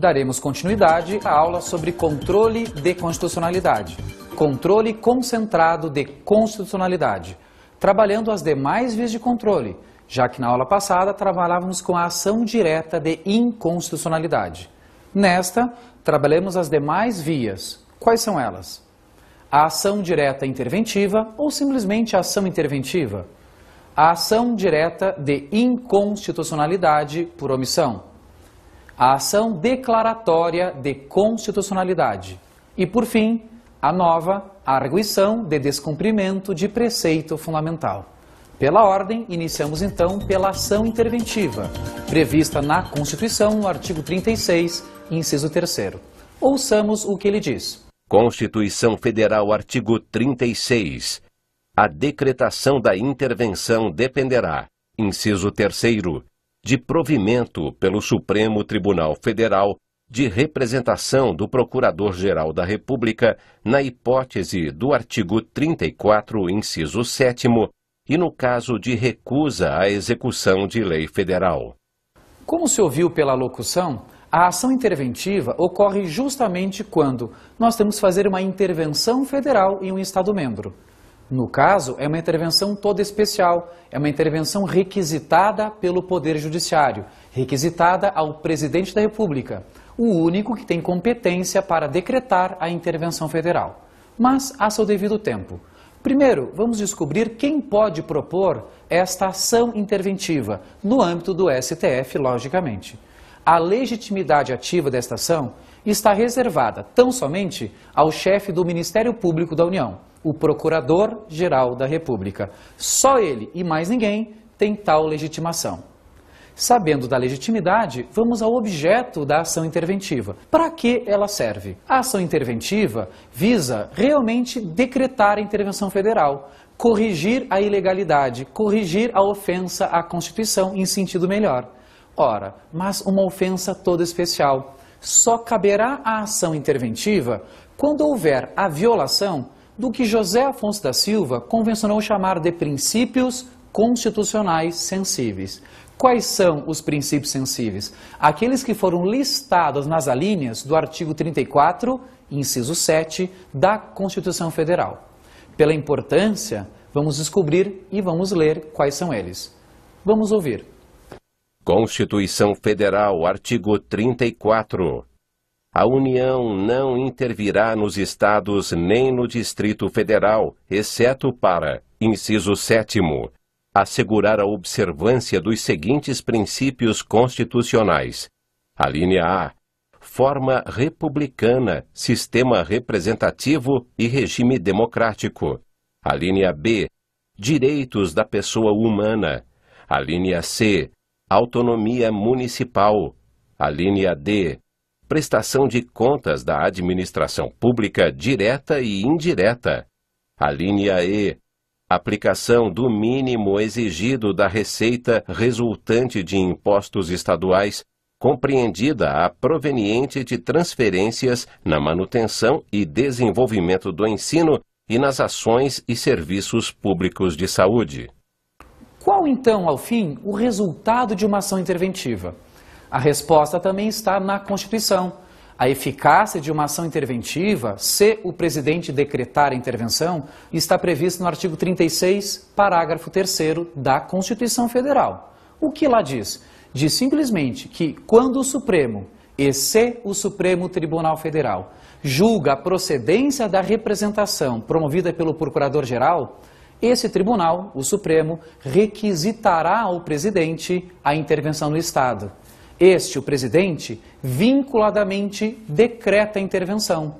daremos continuidade à aula sobre controle de constitucionalidade, controle concentrado de constitucionalidade, trabalhando as demais vias de controle, já que na aula passada trabalhávamos com a ação direta de inconstitucionalidade. Nesta, trabalhamos as demais vias. Quais são elas? A ação direta interventiva ou simplesmente a ação interventiva? a ação direta de inconstitucionalidade por omissão a ação declaratória de constitucionalidade e, por fim, a nova arguição de descumprimento de preceito fundamental. Pela ordem, iniciamos então pela ação interventiva, prevista na Constituição no artigo 36, inciso 3. Ouçamos o que ele diz. Constituição Federal, artigo 36. A decretação da intervenção dependerá, inciso 3, de provimento pelo Supremo Tribunal Federal de representação do Procurador-Geral da República na hipótese do artigo 34, inciso 7 e no caso de recusa à execução de lei federal. Como se ouviu pela locução, a ação interventiva ocorre justamente quando nós temos que fazer uma intervenção federal em um Estado-membro. No caso, é uma intervenção toda especial, é uma intervenção requisitada pelo Poder Judiciário, requisitada ao Presidente da República, o único que tem competência para decretar a intervenção federal. Mas a seu devido tempo. Primeiro, vamos descobrir quem pode propor esta ação interventiva, no âmbito do STF, logicamente. A legitimidade ativa desta ação está reservada tão somente ao chefe do Ministério Público da União, o Procurador-Geral da República. Só ele e mais ninguém tem tal legitimação. Sabendo da legitimidade, vamos ao objeto da ação interventiva. Para que ela serve? A ação interventiva visa realmente decretar a intervenção federal, corrigir a ilegalidade, corrigir a ofensa à Constituição em sentido melhor. Ora, mas uma ofensa toda especial só caberá a ação interventiva quando houver a violação do que José Afonso da Silva convencionou chamar de princípios constitucionais sensíveis. Quais são os princípios sensíveis? Aqueles que foram listados nas alíneas do artigo 34, inciso 7, da Constituição Federal. Pela importância, vamos descobrir e vamos ler quais são eles. Vamos ouvir. Constituição Federal, artigo 34. A União não intervirá nos estados nem no Distrito Federal, exceto para, inciso 7 assegurar a observância dos seguintes princípios constitucionais. A linha A. Forma republicana, sistema representativo e regime democrático. A linha B. Direitos da pessoa humana. A linha C. Autonomia Municipal. A linha D. Prestação de contas da administração pública direta e indireta. A linha E. Aplicação do mínimo exigido da receita resultante de impostos estaduais, compreendida a proveniente de transferências na manutenção e desenvolvimento do ensino e nas ações e serviços públicos de saúde. Qual então, ao fim, o resultado de uma ação interventiva? A resposta também está na Constituição. A eficácia de uma ação interventiva, se o presidente decretar a intervenção, está prevista no artigo 36, parágrafo 3 da Constituição Federal. O que lá diz? Diz simplesmente que quando o Supremo e se o Supremo Tribunal Federal julga a procedência da representação promovida pelo Procurador-Geral, esse tribunal, o Supremo, requisitará ao presidente a intervenção do Estado. Este, o presidente, vinculadamente decreta a intervenção.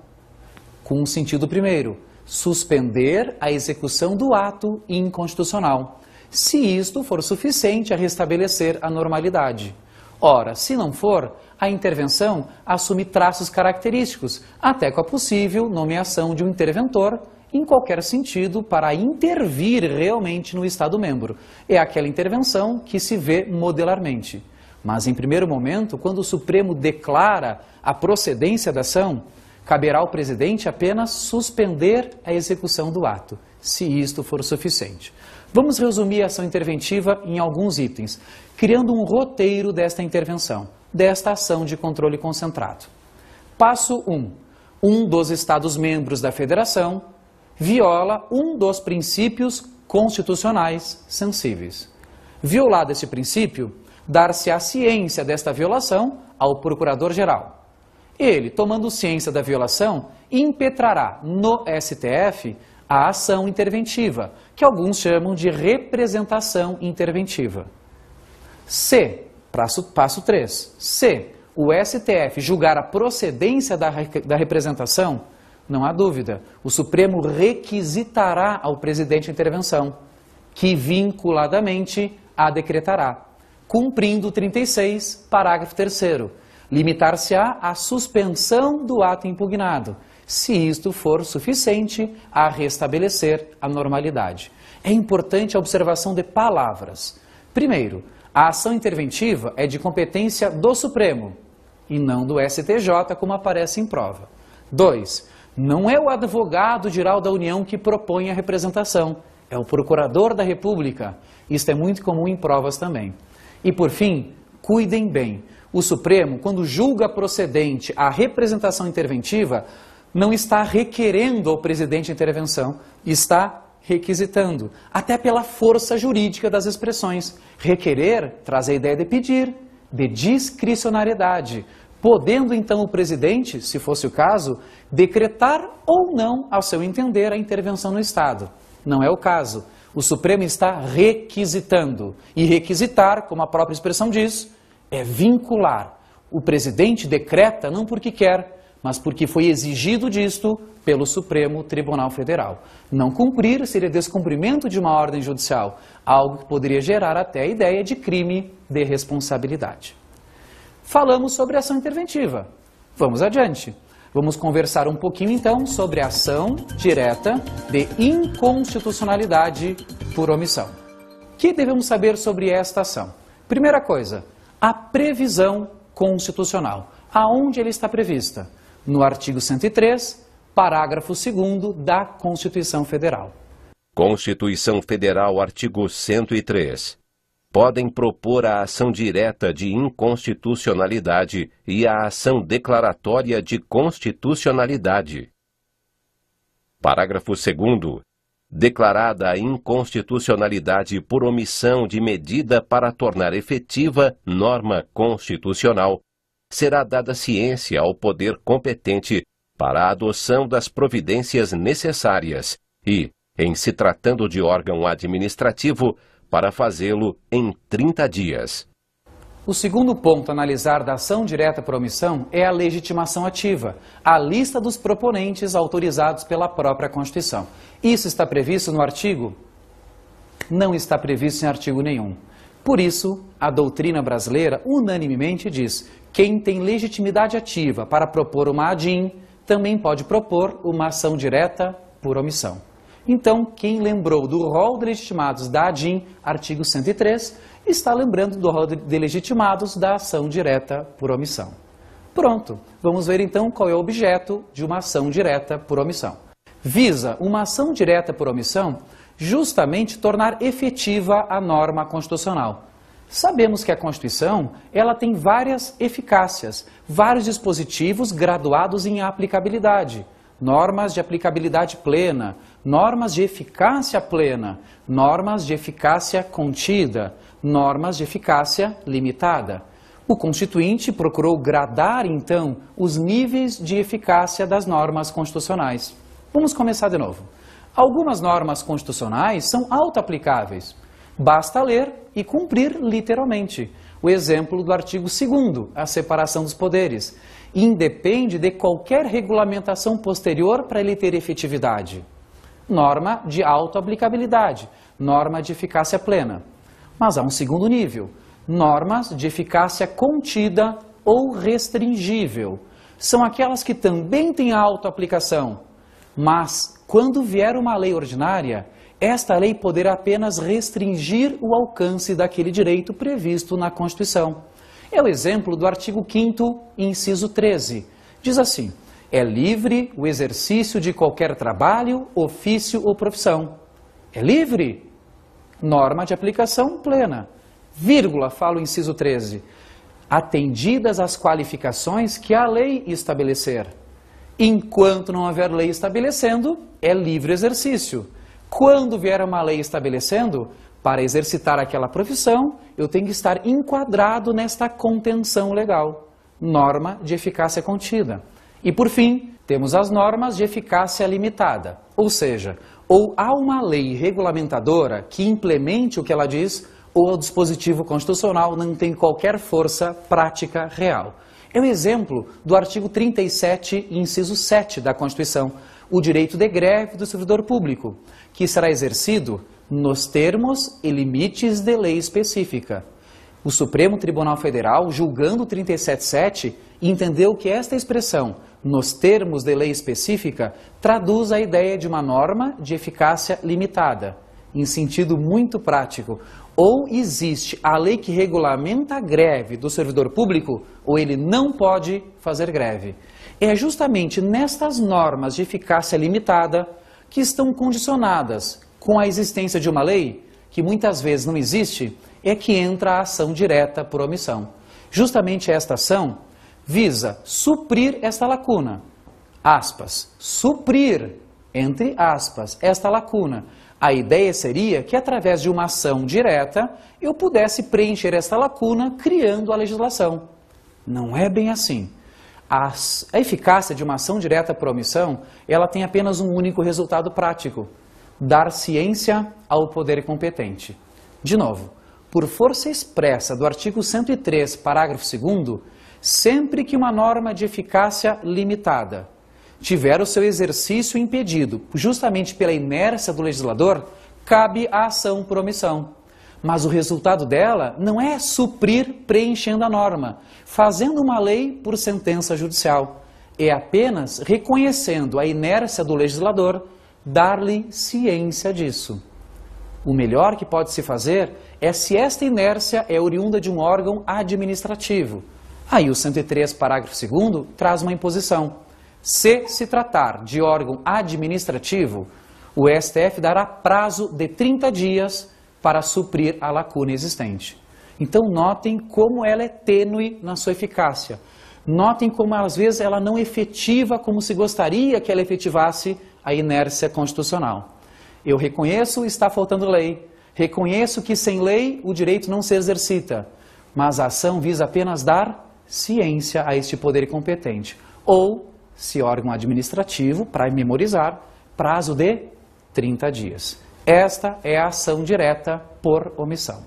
Com o um sentido primeiro, suspender a execução do ato inconstitucional, se isto for suficiente a restabelecer a normalidade. Ora, se não for, a intervenção assume traços característicos, até com a possível nomeação de um interventor em qualquer sentido para intervir realmente no Estado-membro. É aquela intervenção que se vê modelarmente. Mas, em primeiro momento, quando o Supremo declara a procedência da ação, caberá ao presidente apenas suspender a execução do ato, se isto for suficiente. Vamos resumir a ação interventiva em alguns itens, criando um roteiro desta intervenção, desta ação de controle concentrado. Passo 1. Um dos Estados-membros da Federação viola um dos princípios constitucionais sensíveis. Violado esse princípio, dar-se a ciência desta violação ao Procurador-Geral. Ele, tomando ciência da violação, impetrará no STF a ação interventiva, que alguns chamam de representação interventiva. C, passo, passo 3. C, o STF julgar a procedência da, da representação, não há dúvida. O Supremo requisitará ao presidente a intervenção, que vinculadamente a decretará, cumprindo 36, parágrafo 3 limitar-se-á à suspensão do ato impugnado, se isto for suficiente a restabelecer a normalidade. É importante a observação de palavras. Primeiro, a ação interventiva é de competência do Supremo e não do STJ, como aparece em prova. Dois. Não é o advogado geral da União que propõe a representação, é o procurador da República. Isto é muito comum em provas também. E por fim, cuidem bem. O Supremo, quando julga procedente a representação interventiva, não está requerendo ao presidente intervenção, está requisitando, até pela força jurídica das expressões. Requerer traz a ideia de pedir, de discricionariedade podendo então o presidente, se fosse o caso, decretar ou não, ao seu entender, a intervenção no Estado. Não é o caso. O Supremo está requisitando. E requisitar, como a própria expressão diz, é vincular. O presidente decreta não porque quer, mas porque foi exigido disto pelo Supremo Tribunal Federal. Não cumprir seria descumprimento de uma ordem judicial, algo que poderia gerar até a ideia de crime de responsabilidade falamos sobre ação interventiva. Vamos adiante. Vamos conversar um pouquinho então sobre a ação direta de inconstitucionalidade por omissão. O que devemos saber sobre esta ação? Primeira coisa, a previsão constitucional. Aonde ela está prevista? No artigo 103, parágrafo 2 da Constituição Federal. Constituição Federal, artigo 103 podem propor a ação direta de inconstitucionalidade e a ação declaratória de constitucionalidade. Parágrafo 2. Declarada a inconstitucionalidade por omissão de medida para tornar efetiva norma constitucional, será dada ciência ao poder competente para a adoção das providências necessárias e, em se tratando de órgão administrativo, para fazê-lo em 30 dias. O segundo ponto a analisar da ação direta por omissão é a legitimação ativa, a lista dos proponentes autorizados pela própria Constituição. Isso está previsto no artigo? Não está previsto em artigo nenhum. Por isso, a doutrina brasileira unanimemente diz: quem tem legitimidade ativa para propor uma ADIM também pode propor uma ação direta por omissão. Então, quem lembrou do rol de legitimados da ADIM, artigo 103, está lembrando do rol de legitimados da ação direta por omissão. Pronto, vamos ver então qual é o objeto de uma ação direta por omissão. Visa uma ação direta por omissão justamente tornar efetiva a norma constitucional. Sabemos que a Constituição, ela tem várias eficácias, vários dispositivos graduados em aplicabilidade normas de aplicabilidade plena, normas de eficácia plena, normas de eficácia contida, normas de eficácia limitada. O Constituinte procurou gradar, então, os níveis de eficácia das normas constitucionais. Vamos começar de novo. Algumas normas constitucionais são auto-aplicáveis. Basta ler e cumprir literalmente. O exemplo do artigo 2 a separação dos poderes independe de qualquer regulamentação posterior para ele ter efetividade. Norma de autoaplicabilidade, norma de eficácia plena. Mas há um segundo nível, normas de eficácia contida ou restringível. São aquelas que também têm autoaplicação, mas quando vier uma lei ordinária, esta lei poderá apenas restringir o alcance daquele direito previsto na Constituição. É o exemplo do artigo 5 inciso 13. Diz assim, é livre o exercício de qualquer trabalho, ofício ou profissão. É livre. Norma de aplicação plena. Vírgula, fala o inciso 13. Atendidas as qualificações que a lei estabelecer. Enquanto não houver lei estabelecendo, é livre exercício. Quando vier uma lei estabelecendo, para exercitar aquela profissão, eu tenho que estar enquadrado nesta contenção legal, norma de eficácia contida. E por fim, temos as normas de eficácia limitada, ou seja, ou há uma lei regulamentadora que implemente o que ela diz, ou o dispositivo constitucional não tem qualquer força prática real. É o um exemplo do artigo 37, inciso 7 da Constituição, o direito de greve do servidor público, que será exercido nos termos e limites de lei específica. O Supremo Tribunal Federal, julgando 377, entendeu que esta expressão, nos termos de lei específica, traduz a ideia de uma norma de eficácia limitada, em sentido muito prático. Ou existe a lei que regulamenta a greve do servidor público, ou ele não pode fazer greve. É justamente nestas normas de eficácia limitada que estão condicionadas com a existência de uma lei, que muitas vezes não existe, é que entra a ação direta por omissão. Justamente esta ação visa suprir esta lacuna. Aspas. Suprir, entre aspas, esta lacuna. A ideia seria que, através de uma ação direta, eu pudesse preencher esta lacuna criando a legislação. Não é bem assim. A, eficácia de uma ação direta por omissão, ela tem apenas um único resultado prático, dar ciência ao poder competente. De novo, por força expressa do artigo 103, parágrafo 2 sempre que uma norma de eficácia limitada tiver o seu exercício impedido justamente pela inércia do legislador, cabe a ação por omissão. Mas o resultado dela não é suprir preenchendo a norma, fazendo uma lei por sentença judicial. É apenas reconhecendo a inércia do legislador dar-lhe ciência disso. O melhor que pode se fazer é se esta inércia é oriunda de um órgão administrativo. Aí o 103, parágrafo 2 traz uma imposição. Se se tratar de órgão administrativo, o STF dará prazo de 30 dias para suprir a lacuna existente. Então notem como ela é tênue na sua eficácia. Notem como às vezes ela não é efetiva como se gostaria que ela efetivasse a inércia constitucional. Eu reconheço está faltando lei, reconheço que sem lei o direito não se exercita, mas a ação visa apenas dar ciência a este poder competente. Ou, se órgão administrativo, para memorizar, prazo de 30 dias. Esta é a ação direta por omissão.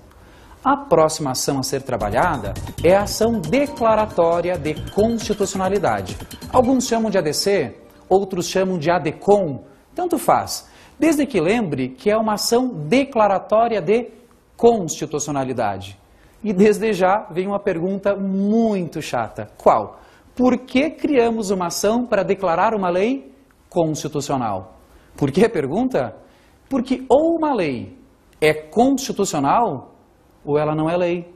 A próxima ação a ser trabalhada é a ação declaratória de constitucionalidade. Alguns chamam de ADC, outros chamam de ADECOM, tanto faz. Desde que lembre que é uma ação declaratória de constitucionalidade. E desde já vem uma pergunta muito chata. Qual? Por que criamos uma ação para declarar uma lei constitucional? Por que pergunta? Porque ou uma lei é constitucional ou ela não é lei.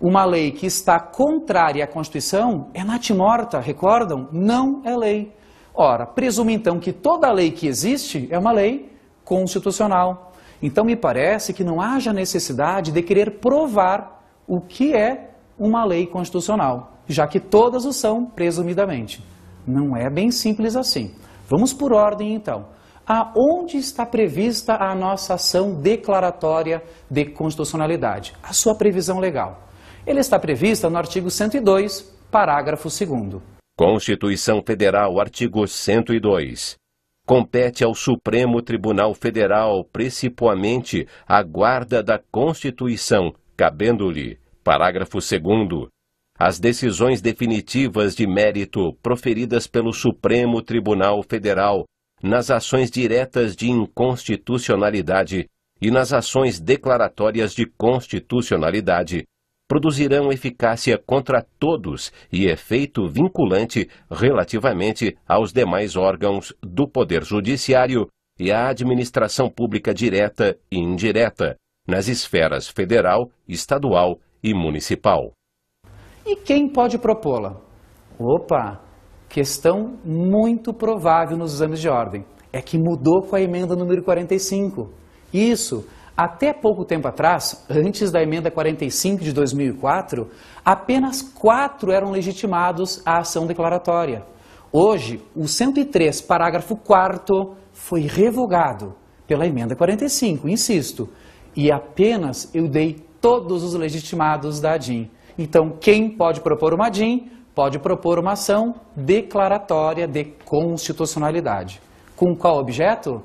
Uma lei que está contrária à Constituição é natimorta, recordam? Não é lei. Ora, presumo então que toda lei que existe é uma lei constitucional. Então me parece que não haja necessidade de querer provar o que é uma lei constitucional, já que todas o são presumidamente. Não é bem simples assim. Vamos por ordem então. Aonde está prevista a nossa ação declaratória de constitucionalidade? A sua previsão legal. Ele está prevista no artigo 102, parágrafo 2 Constituição Federal, artigo 102. Compete ao Supremo Tribunal Federal, principalmente, a guarda da Constituição, cabendo-lhe, parágrafo 2 as decisões definitivas de mérito proferidas pelo Supremo Tribunal Federal nas ações diretas de inconstitucionalidade e nas ações declaratórias de constitucionalidade, produzirão eficácia contra todos e efeito vinculante relativamente aos demais órgãos do Poder Judiciário e à administração pública direta e indireta, nas esferas federal, estadual e municipal. E quem pode propô-la? Opa, questão muito provável nos exames de ordem. É que mudou com a emenda número 45. Isso até pouco tempo atrás, antes da emenda 45 de 2004, apenas quatro eram legitimados à ação declaratória. Hoje, o 103, parágrafo 4 foi revogado pela emenda 45, insisto. E apenas eu dei todos os legitimados da ADIM. Então, quem pode propor uma ADIM, pode propor uma ação declaratória de constitucionalidade. Com qual objeto?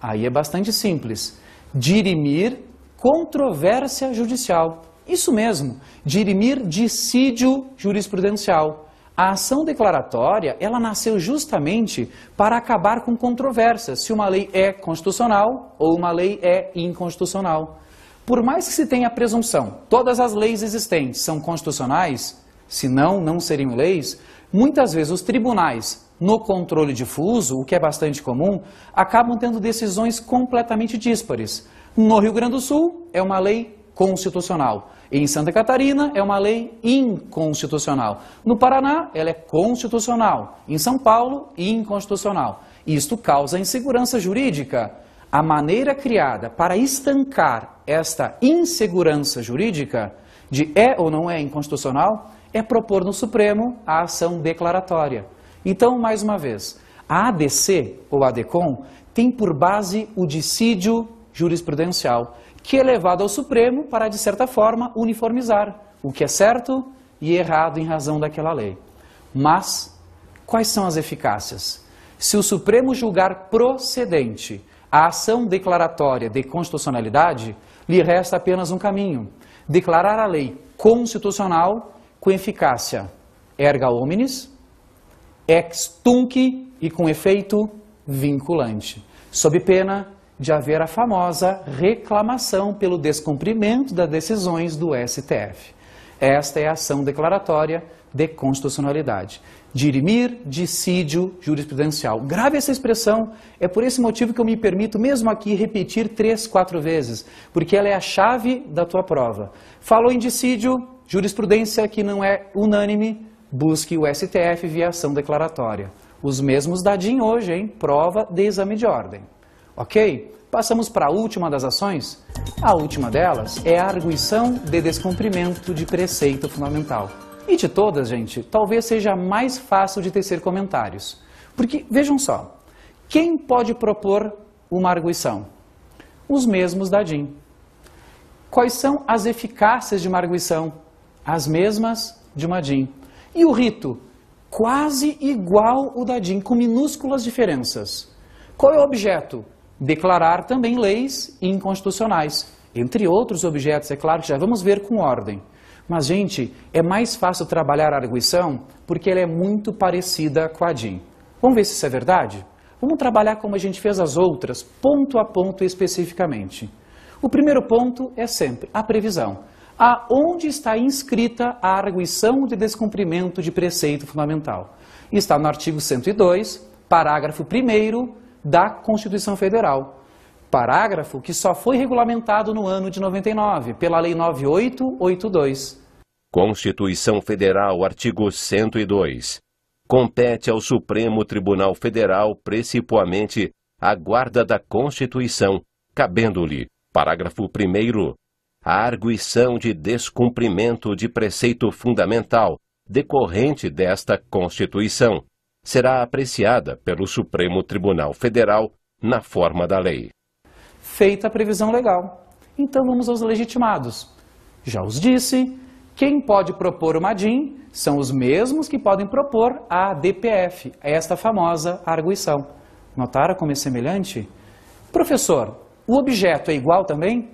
Aí é bastante simples dirimir controvérsia judicial. Isso mesmo, dirimir dissídio jurisprudencial. A ação declaratória, ela nasceu justamente para acabar com controvérsias, se uma lei é constitucional ou uma lei é inconstitucional. Por mais que se tenha a presunção, todas as leis existentes são constitucionais, se não, não seriam leis, muitas vezes os tribunais no controle difuso, o que é bastante comum, acabam tendo decisões completamente díspares. No Rio Grande do Sul, é uma lei constitucional. Em Santa Catarina, é uma lei inconstitucional. No Paraná, ela é constitucional. Em São Paulo, inconstitucional. Isto causa insegurança jurídica. A maneira criada para estancar esta insegurança jurídica de é ou não é inconstitucional é propor no Supremo a ação declaratória. Então, mais uma vez, a ADC ou ADECOM tem por base o dissídio jurisprudencial, que é levado ao Supremo para, de certa forma, uniformizar o que é certo e errado em razão daquela lei. Mas, quais são as eficácias? Se o Supremo julgar procedente a ação declaratória de constitucionalidade, lhe resta apenas um caminho: declarar a lei constitucional com eficácia erga omnes, ex tunc e com efeito vinculante, sob pena de haver a famosa reclamação pelo descumprimento das decisões do STF. Esta é a ação declaratória de constitucionalidade. Dirimir dissídio jurisprudencial. Grave essa expressão. É por esse motivo que eu me permito, mesmo aqui, repetir três, quatro vezes, porque ela é a chave da tua prova. Falou em dissídio, jurisprudência que não é unânime, busque o STF via ação declaratória. Os mesmos da hoje, hein? Prova de exame de ordem. Ok? Passamos para a última das ações. A última delas é a arguição de descumprimento de preceito fundamental. E de todas, gente, talvez seja mais fácil de tecer comentários. Porque, vejam só, quem pode propor uma arguição? Os mesmos da DIN. Quais são as eficácias de uma arguição? As mesmas de uma DIN. E o rito? Quase igual o da dadim, com minúsculas diferenças. Qual é o objeto? Declarar também leis inconstitucionais, entre outros objetos, é claro que já vamos ver com ordem. Mas, gente, é mais fácil trabalhar a arguição porque ela é muito parecida com a DIN. Vamos ver se isso é verdade? Vamos trabalhar como a gente fez as outras, ponto a ponto especificamente. O primeiro ponto é sempre a previsão aonde está inscrita a arguição de descumprimento de preceito fundamental. Está no artigo 102, parágrafo 1 da Constituição Federal. Parágrafo que só foi regulamentado no ano de 99, pela Lei 9882. Constituição Federal, artigo 102. Compete ao Supremo Tribunal Federal, principalmente, a guarda da Constituição, cabendo-lhe, parágrafo 1 a arguição de descumprimento de preceito fundamental decorrente desta Constituição será apreciada pelo Supremo Tribunal Federal na forma da lei. Feita a previsão legal. Então vamos aos legitimados. Já os disse, quem pode propor o MADIM são os mesmos que podem propor a DPF, esta famosa arguição. Notaram como é semelhante? Professor, o objeto é igual também?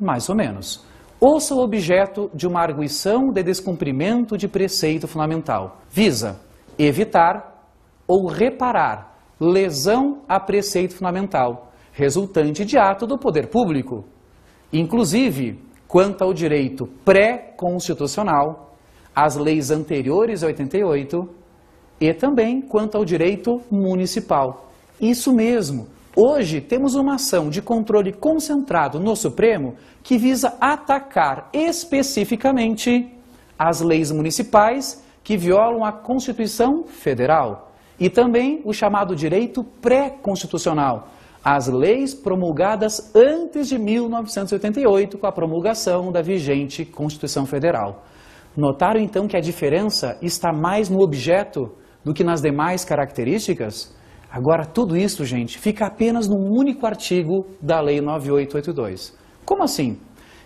Mais ou menos. Ouça o objeto de uma arguição de descumprimento de preceito fundamental. Visa evitar ou reparar lesão a preceito fundamental, resultante de ato do poder público, inclusive quanto ao direito pré-constitucional, as leis anteriores a 88 e também quanto ao direito municipal. Isso mesmo, Hoje temos uma ação de controle concentrado no Supremo que visa atacar especificamente as leis municipais que violam a Constituição Federal e também o chamado direito pré-constitucional, as leis promulgadas antes de 1988 com a promulgação da vigente Constituição Federal. Notaram então que a diferença está mais no objeto do que nas demais características? Agora, tudo isso, gente, fica apenas num único artigo da Lei 9882. Como assim?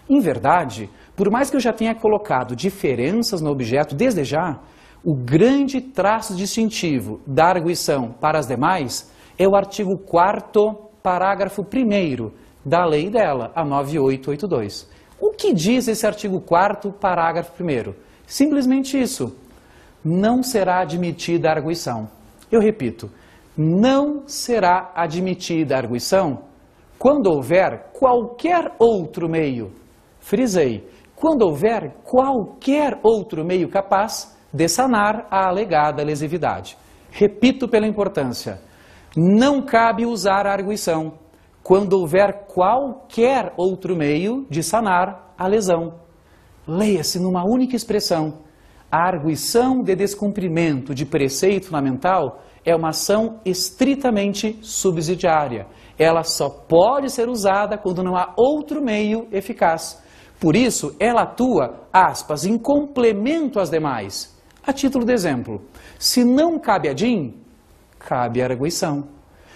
Em verdade, por mais que eu já tenha colocado diferenças no objeto desde já, o grande traço distintivo da arguição para as demais é o artigo 4 parágrafo 1 da lei dela, a 9882. O que diz esse artigo 4 parágrafo 1 Simplesmente isso. Não será admitida a arguição. Eu repito, não será admitida a arguição quando houver qualquer outro meio. Frisei, quando houver qualquer outro meio capaz de sanar a alegada lesividade. Repito pela importância, não cabe usar a arguição quando houver qualquer outro meio de sanar a lesão. Leia-se numa única expressão. A arguição de descumprimento de preceito fundamental é uma ação estritamente subsidiária. Ela só pode ser usada quando não há outro meio eficaz. Por isso, ela atua, aspas, em complemento às demais. A título de exemplo, se não cabe a DIN, cabe a arguição.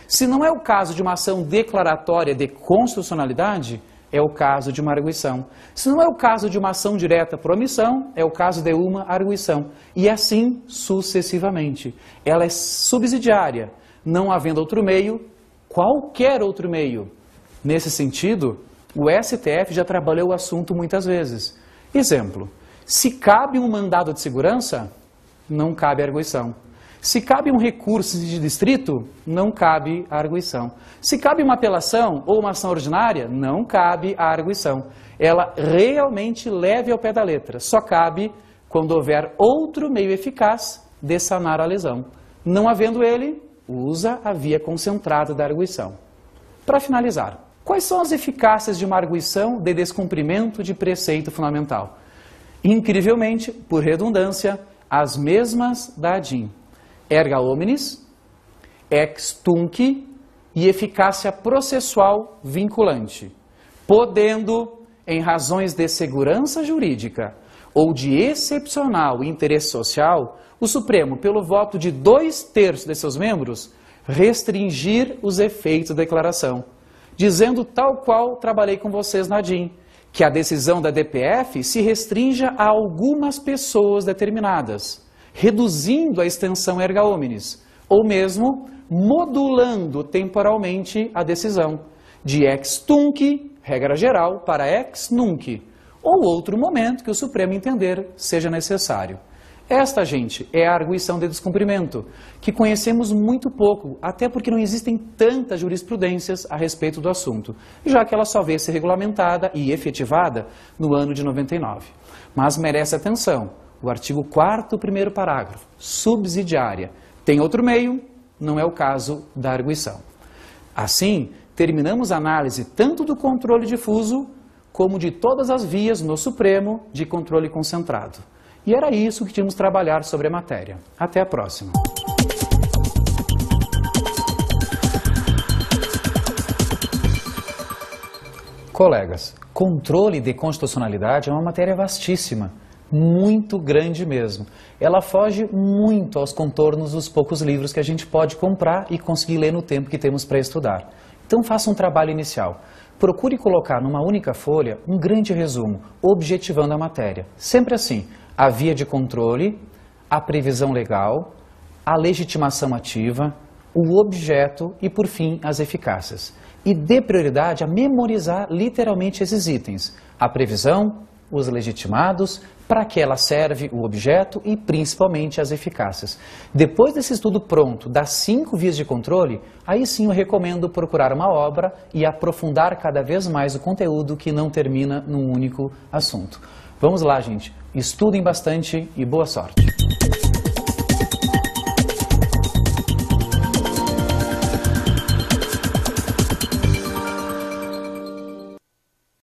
Se não é o caso de uma ação declaratória de constitucionalidade, é o caso de uma arguição. Se não é o caso de uma ação direta por omissão, é o caso de uma arguição. E assim sucessivamente. Ela é subsidiária. Não havendo outro meio, qualquer outro meio. Nesse sentido, o STF já trabalhou o assunto muitas vezes. Exemplo, se cabe um mandado de segurança, não cabe arguição. Se cabe um recurso de distrito, não cabe a arguição. Se cabe uma apelação ou uma ação ordinária, não cabe a arguição. Ela realmente leve ao pé da letra. Só cabe quando houver outro meio eficaz de sanar a lesão. Não havendo ele, usa a via concentrada da arguição. Para finalizar, quais são as eficácias de uma arguição de descumprimento de preceito fundamental? Incrivelmente, por redundância, as mesmas da ADIM erga omnes, ex tunc e eficácia processual vinculante, podendo, em razões de segurança jurídica ou de excepcional interesse social, o Supremo, pelo voto de dois terços de seus membros, restringir os efeitos da declaração, dizendo tal qual trabalhei com vocês, Nadim, que a decisão da DPF se restrinja a algumas pessoas determinadas reduzindo a extensão erga omnes, ou mesmo modulando temporalmente a decisão de ex tunc, regra geral, para ex nunc, ou outro momento que o Supremo entender seja necessário. Esta, gente, é a arguição de descumprimento, que conhecemos muito pouco, até porque não existem tantas jurisprudências a respeito do assunto, já que ela só veio ser regulamentada e efetivada no ano de 99. Mas merece atenção o artigo 4 primeiro parágrafo, subsidiária. Tem outro meio, não é o caso da arguição. Assim, terminamos a análise tanto do controle difuso, como de todas as vias no Supremo de controle concentrado. E era isso que tínhamos trabalhar sobre a matéria. Até a próxima. Colegas, controle de constitucionalidade é uma matéria vastíssima muito grande mesmo. Ela foge muito aos contornos dos poucos livros que a gente pode comprar e conseguir ler no tempo que temos para estudar. Então faça um trabalho inicial. Procure colocar numa única folha um grande resumo, objetivando a matéria. Sempre assim, a via de controle, a previsão legal, a legitimação ativa, o objeto e, por fim, as eficácias. E dê prioridade a memorizar literalmente esses itens. A previsão, os legitimados, para que ela serve o objeto e principalmente as eficácias. Depois desse estudo pronto das cinco vias de controle, aí sim eu recomendo procurar uma obra e aprofundar cada vez mais o conteúdo que não termina num único assunto. Vamos lá, gente. Estudem bastante e boa sorte.